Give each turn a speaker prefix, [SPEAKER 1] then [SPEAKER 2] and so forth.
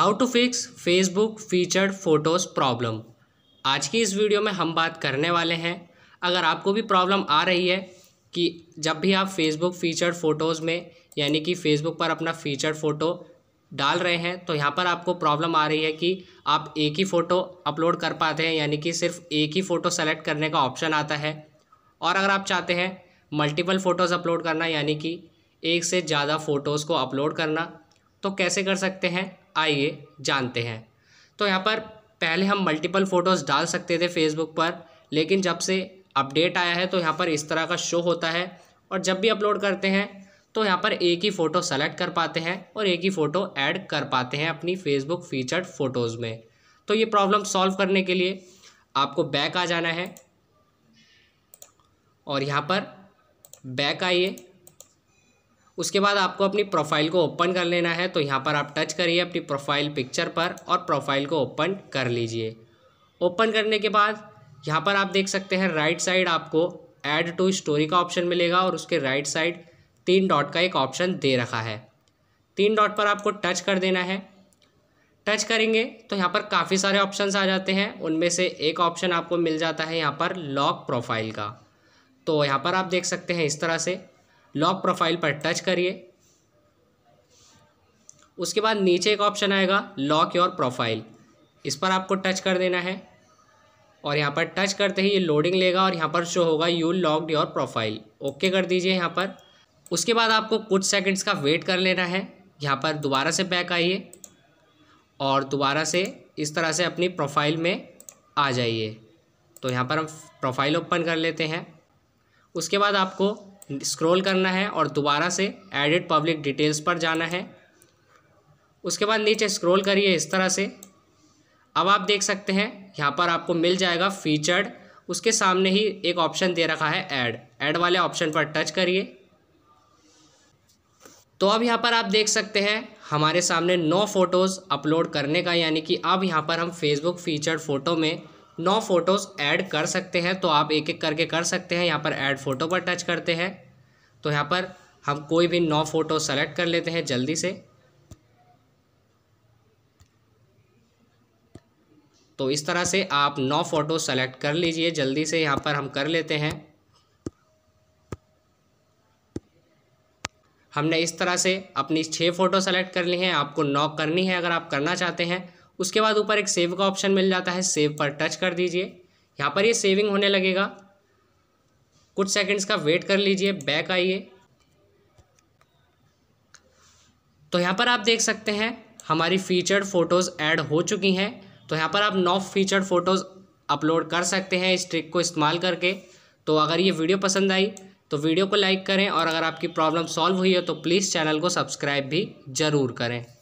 [SPEAKER 1] how to fix Facebook featured photos problem आज की इस वीडियो में हम बात करने वाले हैं अगर आपको भी प्रॉब्लम आ रही है कि जब भी आप फेसबुक फीचर्ड फ़ोटोज़ में यानी कि फ़ेसबुक पर अपना फीचर्ड फ़ोटो डाल रहे हैं तो यहाँ पर आपको प्रॉब्लम आ रही है कि आप एक ही फ़ोटो अपलोड कर पाते हैं यानी कि सिर्फ एक ही फ़ोटो सेलेक्ट करने का ऑप्शन आता है और अगर आप चाहते हैं मल्टीपल फ़ोटोज़ अपलोड करना यानी कि एक से ज़्यादा फ़ोटोज़ को अपलोड करना तो कैसे कर सकते हैं आइए जानते हैं तो यहाँ पर पहले हम मल्टीपल फ़ोटोज़ डाल सकते थे फेसबुक पर लेकिन जब से अपडेट आया है तो यहाँ पर इस तरह का शो होता है और जब भी अपलोड करते हैं तो यहाँ पर एक ही फ़ोटो सेलेक्ट कर पाते हैं और एक ही फ़ोटो ऐड कर पाते हैं अपनी फेसबुक फीचर्ड फ़ोटोज़ में तो ये प्रॉब्लम सॉल्व करने के लिए आपको बैक आ जाना है और यहाँ पर बैक आइए उसके बाद आपको अपनी प्रोफाइल को ओपन कर लेना है तो यहाँ पर आप टच करिए अपनी प्रोफाइल पिक्चर पर और प्रोफाइल को ओपन कर लीजिए ओपन करने के बाद यहाँ पर आप देख सकते हैं राइट साइड आपको ऐड टू स्टोरी का ऑप्शन मिलेगा और उसके राइट साइड तीन डॉट का एक ऑप्शन दे रखा है तीन डॉट पर आपको टच कर देना है टच करेंगे तो यहाँ पर काफ़ी सारे ऑप्शंस आ जाते हैं उनमें से एक ऑप्शन आपको मिल जाता है यहाँ पर लॉक प्रोफाइल का तो यहाँ पर आप देख सकते हैं इस तरह से लॉक प्रोफाइल पर टच करिए उसके बाद नीचे एक ऑप्शन आएगा लॉक योर प्रोफाइल इस पर आपको टच कर देना है और यहाँ पर टच करते ही ये लोडिंग लेगा और यहाँ पर शो होगा you locked your profile okay कर दीजिए यहाँ पर उसके बाद आपको कुछ सेकंड्स का वेट कर लेना है यहाँ पर दोबारा से बैक आइए और दोबारा से इस तरह से अपनी प्रोफाइल में आ जाइए तो यहाँ पर हम प्रोफाइल ओपन कर लेते हैं उसके बाद आपको स्क्रॉल करना है और दोबारा से एडिट पब्लिक डिटेल्स पर जाना है उसके बाद नीचे स्क्रॉल करिए इस तरह से अब आप देख सकते हैं यहाँ पर आपको मिल जाएगा फीचर्ड उसके सामने ही एक ऑप्शन दे रखा है ऐड ऐड वाले ऑप्शन पर टच करिए तो अब यहाँ पर आप देख सकते हैं हमारे सामने नौ फ़ोटोज़ अपलोड करने का यानी कि अब यहाँ पर हम फेसबुक फीचर्ड फ़ोटो में नौ फ़ोटोज़ ऐड कर सकते हैं तो आप एक एक करके कर सकते हैं यहाँ पर ऐड फ़ोटो पर टच करते हैं तो यहाँ पर हम कोई भी नौ फ़ोटो सेलेक्ट कर लेते हैं जल्दी से तो इस तरह से आप नौ फ़ोटो सेलेक्ट कर लीजिए जल्दी से यहाँ पर हम कर लेते हैं हमने इस तरह से अपनी छः फ़ोटो सेलेक्ट कर ली हैं आपको नौ करनी है अगर आप करना चाहते हैं उसके बाद ऊपर एक सेव का ऑप्शन मिल जाता है सेव पर टच कर दीजिए यहाँ पर ये सेविंग होने लगेगा कुछ सेकंड्स का वेट कर लीजिए बैक आइए तो यहाँ पर आप देख सकते हैं हमारी फीचर्ड फ़ोटोज़ ऐड हो चुकी हैं तो यहाँ पर आप नौ फीचर्ड फ़ोटोज़ अपलोड कर सकते हैं इस ट्रिक को इस्तेमाल करके तो अगर ये वीडियो पसंद आई तो वीडियो को लाइक करें और अगर आपकी प्रॉब्लम सॉल्व हुई है तो प्लीज़ चैनल को सब्सक्राइब भी ज़रूर करें